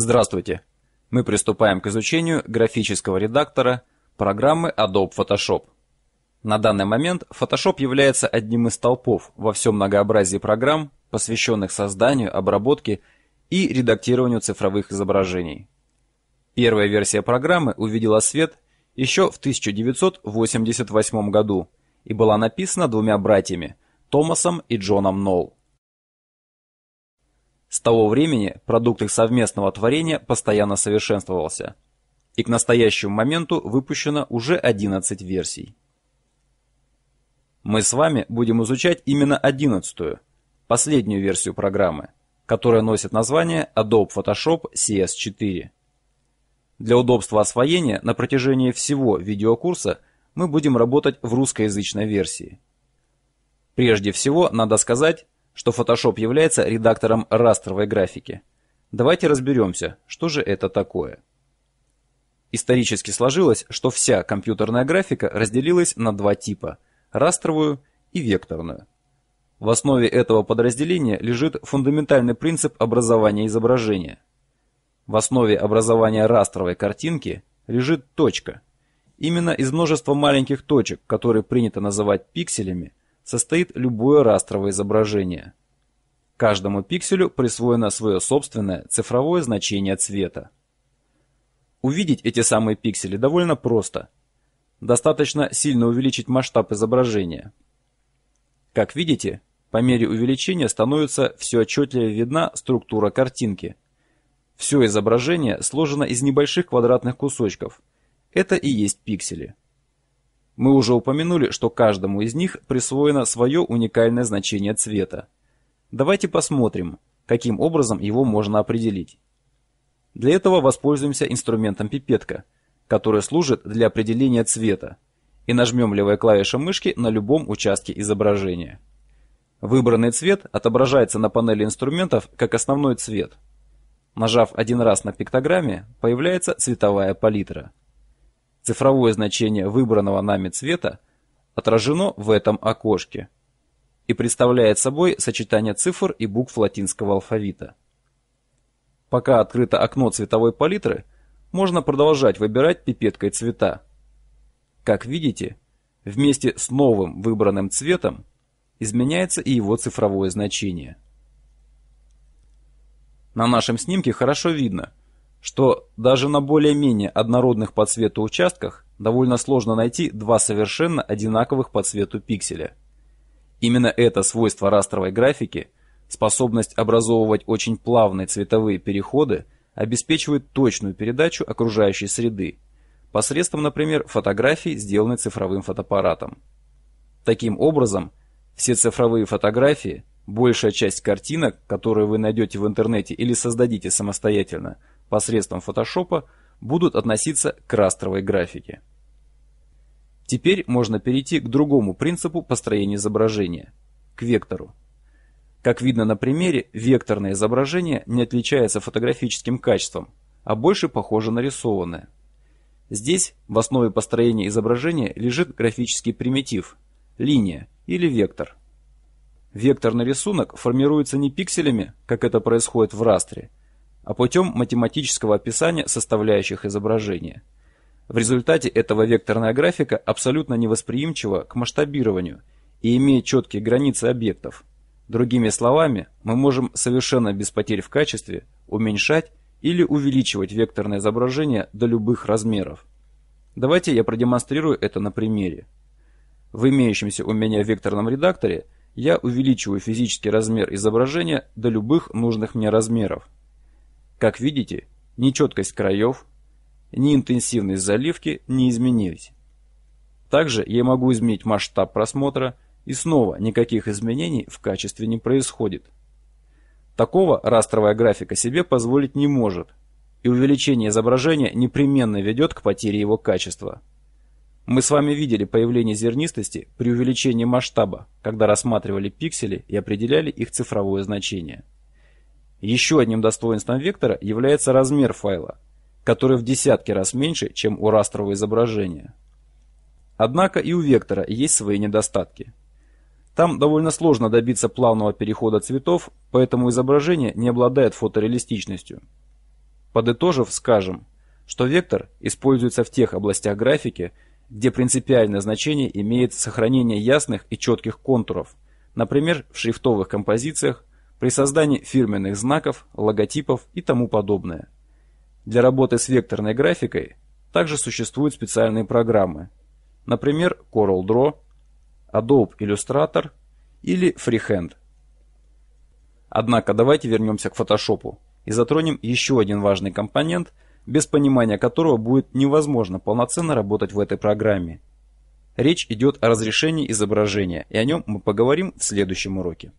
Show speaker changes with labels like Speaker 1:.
Speaker 1: Здравствуйте! Мы приступаем к изучению графического редактора программы Adobe Photoshop. На данный момент Photoshop является одним из столпов во всем многообразии программ, посвященных созданию, обработке и редактированию цифровых изображений. Первая версия программы увидела свет еще в 1988 году и была написана двумя братьями – Томасом и Джоном Нолл. С того времени продукт их совместного творения постоянно совершенствовался, и к настоящему моменту выпущено уже 11 версий. Мы с вами будем изучать именно 11-ю, последнюю версию программы, которая носит название Adobe Photoshop CS4. Для удобства освоения на протяжении всего видеокурса мы будем работать в русскоязычной версии. Прежде всего, надо сказать, что Photoshop является редактором растровой графики. Давайте разберемся, что же это такое. Исторически сложилось, что вся компьютерная графика разделилась на два типа – растровую и векторную. В основе этого подразделения лежит фундаментальный принцип образования изображения. В основе образования растровой картинки лежит точка. Именно из множества маленьких точек, которые принято называть пикселями – состоит любое растровое изображение. Каждому пикселю присвоено свое собственное цифровое значение цвета. Увидеть эти самые пиксели довольно просто. Достаточно сильно увеличить масштаб изображения. Как видите, по мере увеличения становится все отчетливее видна структура картинки. Все изображение сложено из небольших квадратных кусочков. Это и есть пиксели. Мы уже упомянули, что каждому из них присвоено свое уникальное значение цвета. Давайте посмотрим, каким образом его можно определить. Для этого воспользуемся инструментом пипетка, который служит для определения цвета, и нажмем левой клавишей мышки на любом участке изображения. Выбранный цвет отображается на панели инструментов как основной цвет. Нажав один раз на пиктограмме, появляется цветовая палитра – Цифровое значение выбранного нами цвета отражено в этом окошке и представляет собой сочетание цифр и букв латинского алфавита. Пока открыто окно цветовой палитры, можно продолжать выбирать пипеткой цвета. Как видите, вместе с новым выбранным цветом изменяется и его цифровое значение. На нашем снимке хорошо видно, что даже на более-менее однородных по цвету участках довольно сложно найти два совершенно одинаковых по цвету пикселя. Именно это свойство растровой графики, способность образовывать очень плавные цветовые переходы, обеспечивает точную передачу окружающей среды, посредством, например, фотографий, сделанных цифровым фотоаппаратом. Таким образом, все цифровые фотографии, большая часть картинок, которые вы найдете в интернете или создадите самостоятельно, посредством фотошопа будут относиться к растровой графике. Теперь можно перейти к другому принципу построения изображения – к вектору. Как видно на примере, векторное изображение не отличается фотографическим качеством, а больше похоже на рисованное. Здесь в основе построения изображения лежит графический примитив – линия или вектор. Векторный рисунок формируется не пикселями, как это происходит в растре – а путем математического описания составляющих изображения. В результате этого векторная графика абсолютно невосприимчива к масштабированию и имеет четкие границы объектов. Другими словами, мы можем совершенно без потерь в качестве уменьшать или увеличивать векторное изображение до любых размеров. Давайте я продемонстрирую это на примере. В имеющемся у меня векторном редакторе я увеличиваю физический размер изображения до любых нужных мне размеров. Как видите, ни четкость краев, ни интенсивность заливки не изменились. Также я могу изменить масштаб просмотра, и снова никаких изменений в качестве не происходит. Такого растровая графика себе позволить не может, и увеличение изображения непременно ведет к потере его качества. Мы с вами видели появление зернистости при увеличении масштаба, когда рассматривали пиксели и определяли их цифровое значение. Еще одним достоинством вектора является размер файла, который в десятки раз меньше, чем у растрового изображения. Однако и у вектора есть свои недостатки. Там довольно сложно добиться плавного перехода цветов, поэтому изображение не обладает фотореалистичностью. Подытожив, скажем, что вектор используется в тех областях графики, где принципиальное значение имеет сохранение ясных и четких контуров, например, в шрифтовых композициях, при создании фирменных знаков, логотипов и тому подобное. Для работы с векторной графикой также существуют специальные программы, например, CorelDRAW, Adobe Illustrator или Freehand. Однако давайте вернемся к Photoshop и затронем еще один важный компонент, без понимания которого будет невозможно полноценно работать в этой программе. Речь идет о разрешении изображения, и о нем мы поговорим в следующем уроке.